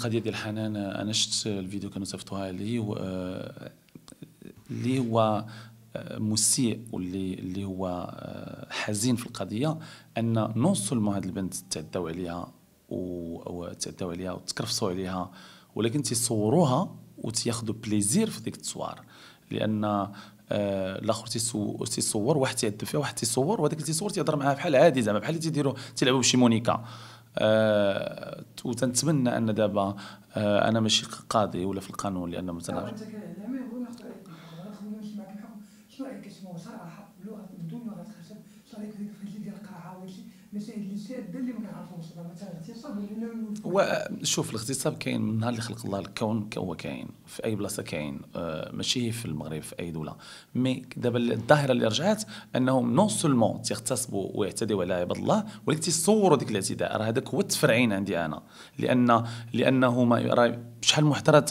قضيه ديال حنان انا شفت الفيديو كانوا صيفطوها لي و اللي آه، هو آه، مسيء واللي اللي هو آه، حزين في القضيه ان نون سولمون هاد البنت تعداو عليها وتعداو عليها وتكرفصوا عليها ولكن تيصوروها وتياخذوا بليزير في ديك التصوار لان آه الاخر تيصور واحد تيعذب فيها واحد تيصور وهذاك اللي تيصور تيهضر معاها بحال عادي زعما بحال اللي تيديروا تيلعبوا بشي مونيكا آه، وتنتمنى ان دابا آه، انا ماشي قاضي ولا في القانون لان مثلا هو شوف الاغتصاب كاين من نهار اللي خلق الله الكون هو كاين في اي بلاصه كاين آه، ماشي في المغرب في اي دوله مي دابا الظاهره اللي رجعت انهم نون سولمون تيغتصبوا ويعتدوا على عباد الله ولكن تيصوروا ديك الاعتداء راه هذاك هو التفرعين عندي انا لان لانهما شحال من وحده راه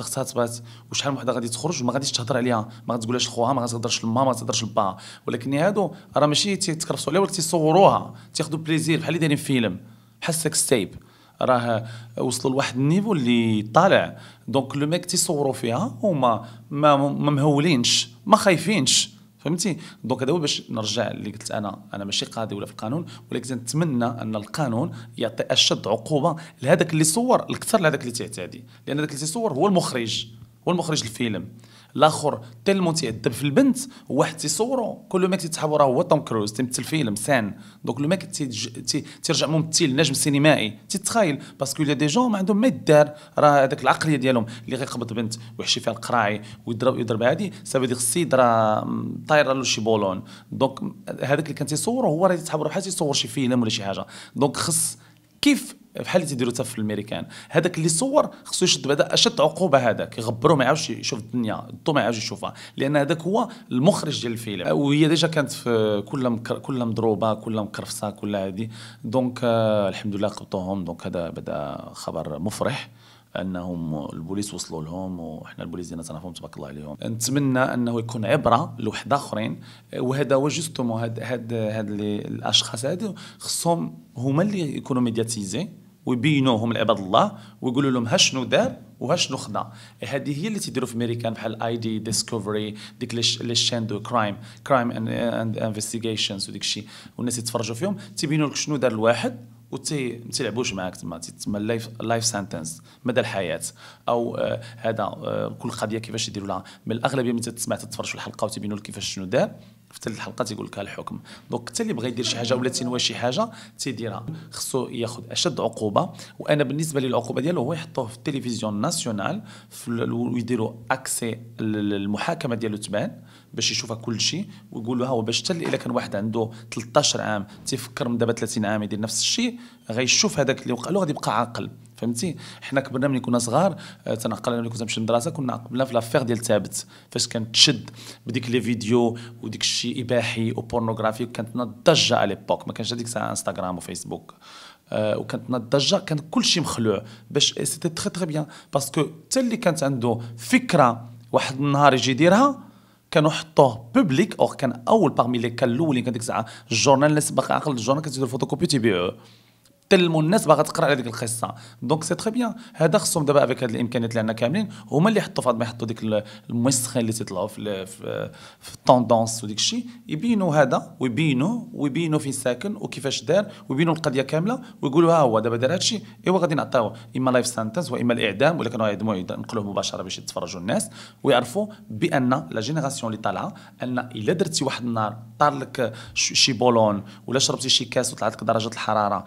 وشحال من وحده غادي تخرج وما غاديش تهضر عليها ما غتقولهاش لخوها ما غتهضرش لما ما تهضرش لباها ولكن هادو راه ماشي تيتكرفسوا عليها ولكن تيصوروها تاخذوا بليزير بحال اللي دايرين فيلم بحال السكس تيب راه وصلوا لواحد النيفو اللي طالع دونك لو ميك تيصوروا فيها هما ما مهولينش ما خايفينش فهمتي دونك هذا هو باش نرجع اللي قلت انا انا ماشي قاضي ولا في القانون ولكن نتمنى ان القانون يعطي اشد عقوبه لهذاك اللي صور الاكثر لهذاك اللي تعتدي لان هذاك اللي صور هو المخرج هو المخرج الفيلم الاخر تالمون تيعذب في البنت واحد تيصورو كل ما كتتحاول راه هو توم كروز تيمثل فيلم سان دونك لو ما تيرجع ممثل نجم سينمائي تيتخايل باسكو دي جون ما عندهم ما يدار راه هذاك العقليه ديالهم اللي غيقبض بنت ويحشي فيها القراعي ويضرب يضرب هادي سافو ديك السيد راه طاير له شي بولون دونك هذاك اللي كان تيصورو هو راه تيتحاول بحال تيصور شي فيلم ولا شي حاجه دونك خص كيف بحال اللي تيديروا في الامريكان هذاك اللي صور خصو يشد بعدا اشد عقوبه هذاك يغبروا ما يعاودش يشوف الدنيا الضو ما يعاودش يشوفها لان هذاك هو المخرج ديال الفيلم وهي ديجا كانت في كل مكر... كل مضروبه كل مكرفصه كل هذه دونك آه الحمد لله قبطوهم دونك هذا بدا خبر مفرح انهم البوليس وصلوا لهم وحنا البوليس ديالنا تنعرفهم تبارك الله عليهم نتمنى انه يكون عبره لواحد اخرين وهذا هو جوستومون هاد هاد هاد الاشخاص هادو خصهم هما اللي يكونوا ميدياتيزي ويبينوهم لعباد الله ويقولوا لهم ها شنو دار وها شنو خدا هذه هي اللي تيديروا في امريكان بحال اي دي ديسكفري ديك لي شين دو كرايم كرايم اند انفستيغيشنز وديك الشيء والناس يتفرجوا فيهم تيبينوا لك شنو دار الواحد وتي ما تيلعبوش معاك تما تسمى لايف لايف سنتنس مدى الحياه او آه، هذا آه، كل قضيه كيفاش يديروا لها من الاغلبيه من تسمع تتفرج في الحلقه وتبينوا لك كيفاش شنو دار في ثلاث حلقات يقول لك الحكم دونك حتى اللي بغى يدير شي حاجه ولا تنوى شي حاجه تيديرها خصو ياخذ اشد عقوبه وانا بالنسبه لي العقوبه ديالو هو يحطوه في التلفزيون ناسيونال ويديروا اكسي المحاكمه ديالو تبان باش يشوفها كل شيء ويقول ها هو باش حتى الا كان واحد عنده 13 عام تيفكر من دابا 30 عام يدير نفس الشيء غيشوف هذاك اللي وقع له غادي يبقى عاقل فهمتي حنا كبرنا ملي كنا صغار آه، تنعقل انا ملي كنت نمشي للمدرسه كنا قبلنا في لافير ديال ثابت فاش كانت تشد بديك لي فيديو وديك الشيء اباحي وبورنوغرافي كانت الضجه على ليبوك ما كانش هذيك الساعه انستغرام وفيسبوك وكانت الضجه كان كل شيء مخلوع باش سيتي تري تري بيان باسكو حتى اللي كانت عنده فكره واحد النهار يجي يديرها كانوا حطوه بوبليك اور كان اول باغمي لي كان الاولين كان ديك الساعه الجورنال الناس باقي عقل الجورنال كتدير فوتوكوبي تيبيعوه تلموا الناس باغا تقرا على ديك القصه دونك سي تري بيان هذا خصهم دابا افيك هاد الامكانيات اللي عندنا كاملين هما اللي يحطوا فاطمه يحطوا ديك الموسخين اللي تيطلعوا في في, التوندونس وديك الشيء يبينوا هذا ويبينوا ويبينوا فين ساكن وكيفاش دار ويبينوا القضيه كامله ويقولوا ها هو دابا دار الشيء ايوا غادي نعطيو اما لايف سانتنس واما الاعدام ولا كانوا يعدموا ينقلوه مباشره باش يتفرجوا الناس ويعرفوا بان لا جينيراسيون اللي طالعه ان الا درتي واحد النهار طار لك شي بولون ولا شربتي شي كاس وطلعت لك درجه الحراره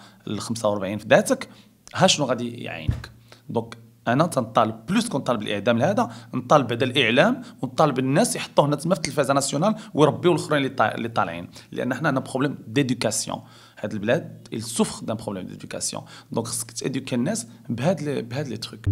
45 في ذاتك ها شنو غادي يعينك دونك انا تنطالب بلوس كنطالب الاعدام لهذا نطالب بعد الاعلام ونطالب الناس يحطوه هنا تما في التلفازه ناسيونال ويربيو الاخرين اللي طالعين لان حنا عندنا بروبليم ديدوكاسيون هاد البلاد il souffre d'un problème d'éducation دونك خصك تادوكي الناس بهاد بهاد لي تروك